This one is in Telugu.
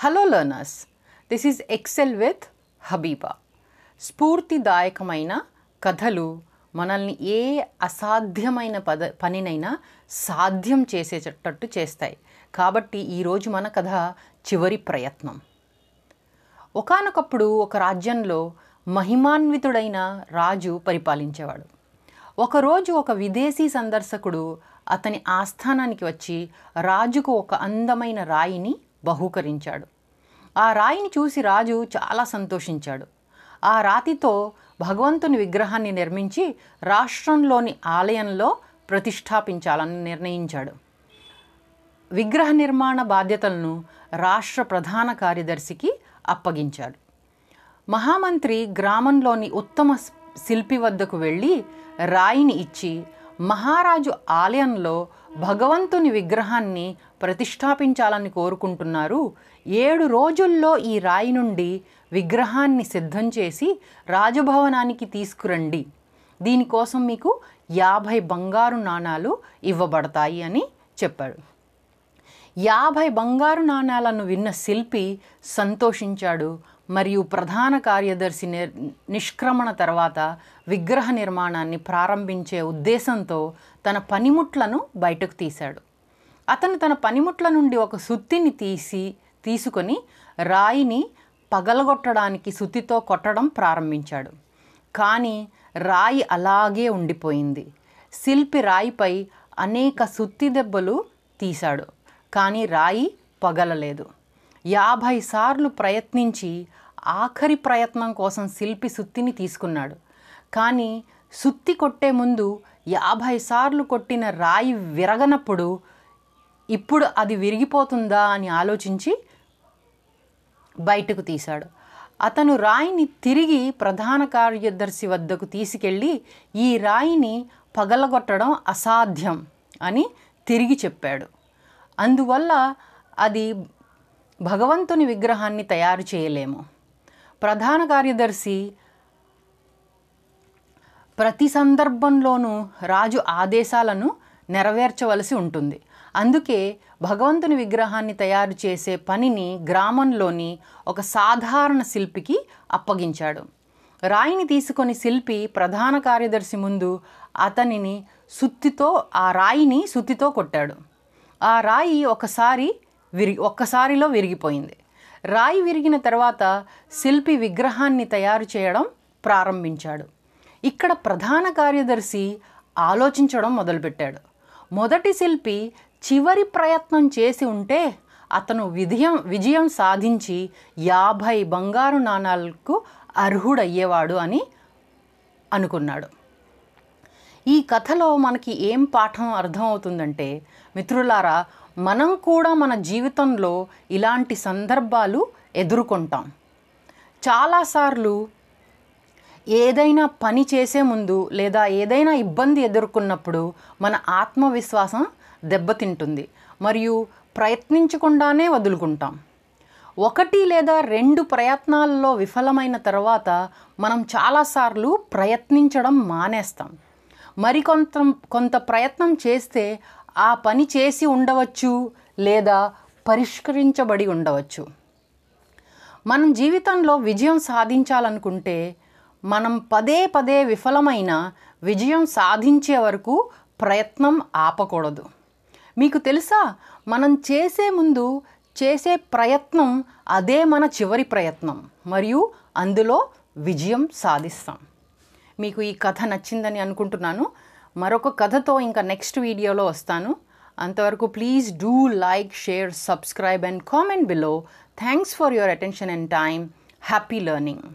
hello learners this is Excel with Habiba స్ఫూర్తిదాయకమైన కథలు మనల్ని ఏ అసాధ్యమైన పద పనినైనా సాధ్యం చేసేటట్టు చేస్తాయి కాబట్టి ఈరోజు మన కథ చివరి ప్రయత్నం ఒకనొకప్పుడు ఒక రాజ్యంలో మహిమాన్వితుడైన రాజు పరిపాలించేవాడు ఒకరోజు ఒక విదేశీ సందర్శకుడు అతని ఆస్థానానికి వచ్చి రాజుకు ఒక అందమైన రాయిని బహూకరించాడు ఆ రాయిని చూసి రాజు చాలా సంతోషించాడు ఆ రాతితో భగవంతుని విగ్రహాన్ని నిర్మించి రాష్ట్రంలోని ఆలయంలో ప్రతిష్టాపించాలని నిర్ణయించాడు విగ్రహ నిర్మాణ బాధ్యతలను రాష్ట్ర ప్రధాన కార్యదర్శికి అప్పగించాడు మహామంత్రి గ్రామంలోని ఉత్తమ శిల్పి వద్దకు వెళ్ళి రాయిని ఇచ్చి మహారాజు ఆలయంలో భగవంతుని విగ్రహాన్ని ప్రతిష్టాపించాలని కోరుకుంటున్నారు ఏడు రోజుల్లో ఈ రాయి నుండి విగ్రహాన్ని సిద్ధం చేసి రాజభవనానికి తీసుకురండి దీనికోసం మీకు యాభై బంగారు నాణాలు ఇవ్వబడతాయి అని చెప్పాడు యాభై బంగారు నాణాలను విన్న శిల్పి సంతోషించాడు మరియు ప్రధాన కార్యదర్శి నిష్క్రమణ తర్వాత విగ్రహ నిర్మాణాన్ని ప్రారంభించే ఉద్దేశంతో తన పనిముట్లను బయటకు తీశాడు అతను తన పనిముట్ల నుండి ఒక సుత్తిని తీసి తీసుకొని రాయిని పగలగొట్టడానికి సుత్తితో కొట్టడం ప్రారంభించాడు కానీ రాయి అలాగే ఉండిపోయింది శిల్పి రాయిపై అనేక సుత్తి దెబ్బలు తీశాడు కానీ రాయి పగలలేదు యాభై సార్లు ప్రయత్నించి ఆఖరి ప్రయత్నం కోసం శిల్పి సుత్తిని తీసుకున్నాడు కానీ సుత్తి కొట్టే ముందు యాభై సార్లు కొట్టిన రాయి విరగనప్పుడు ఇప్పుడు అది విరిగిపోతుందా అని ఆలోచించి బయటకు తీశాడు అతను రాయిని తిరిగి ప్రధాన కార్యదర్శి వద్దకు తీసుకెళ్ళి ఈ రాయిని పగలగొట్టడం అసాధ్యం అని తిరిగి చెప్పాడు అందువల్ల అది భగవంతుని విగ్రహాన్ని తయారు చేయలేము ప్రధాన కార్యదర్శి ప్రతి సందర్భంలోనూ రాజు ఆదేశాలను నెరవేర్చవలసి ఉంటుంది అందుకే భగవంతుని విగ్రహాన్ని తయారు చేసే పనిని గ్రామంలోని ఒక సాధారణ శిల్పికి అప్పగించాడు రాయిని తీసుకొని శిల్పి ప్రధాన కార్యదర్శి ముందు అతనిని సుత్తితో ఆ రాయిని సుత్తితో కొట్టాడు ఆ రాయి ఒకసారి విరిగి ఒక్కసారిలో విరిగిపోయింది రాయి విరిగిన తర్వాత శిల్పి విగ్రహాన్ని తయారు చేయడం ప్రారంభించాడు ఇక్కడ ప్రధాన కార్యదర్శి ఆలోచించడం మొదలుపెట్టాడు మొదటి శిల్పి చివరి ప్రయత్నం చేసి ఉంటే అతను విజయం విజయం సాధించి యాభై బంగారు నాణాలకు అర్హుడయ్యేవాడు అని అనుకున్నాడు ఈ కథలో మనకి ఏం పాఠం అర్థమవుతుందంటే మిత్రులారా మనం కూడా మన జీవితంలో ఇలాంటి సందర్భాలు ఎదుర్కొంటాం చాలాసార్లు ఏదైనా పని చేసే ముందు లేదా ఏదైనా ఇబ్బంది ఎదుర్కొన్నప్పుడు మన ఆత్మవిశ్వాసం దెబ్బతింటుంది మరియు ప్రయత్నించకుండానే వదులుకుంటాం ఒకటి లేదా రెండు ప్రయత్నాల్లో విఫలమైన తర్వాత మనం చాలాసార్లు ప్రయత్నించడం మానేస్తాం మరికొంత కొంత ప్రయత్నం చేస్తే ఆ పని చేసి ఉండవచ్చు లేదా పరిష్కరించబడి ఉండవచ్చు మనం జీవితంలో విజయం సాధించాలనుకుంటే మనం పదే పదే విఫలమైన విజయం సాధించే వరకు ప్రయత్నం ఆపకూడదు మీకు తెలుసా మనం చేసే ముందు చేసే ప్రయత్నం అదే మన చివరి ప్రయత్నం మరియు అందులో విజయం సాధిస్తాం మీకు ఈ కథ నచ్చిందని అనుకుంటున్నాను మరొక కథతో ఇంకా నెక్స్ట్ వీడియోలో వస్తాను అంతవరకు please do like share subscribe and comment below thanks for your attention and time happy learning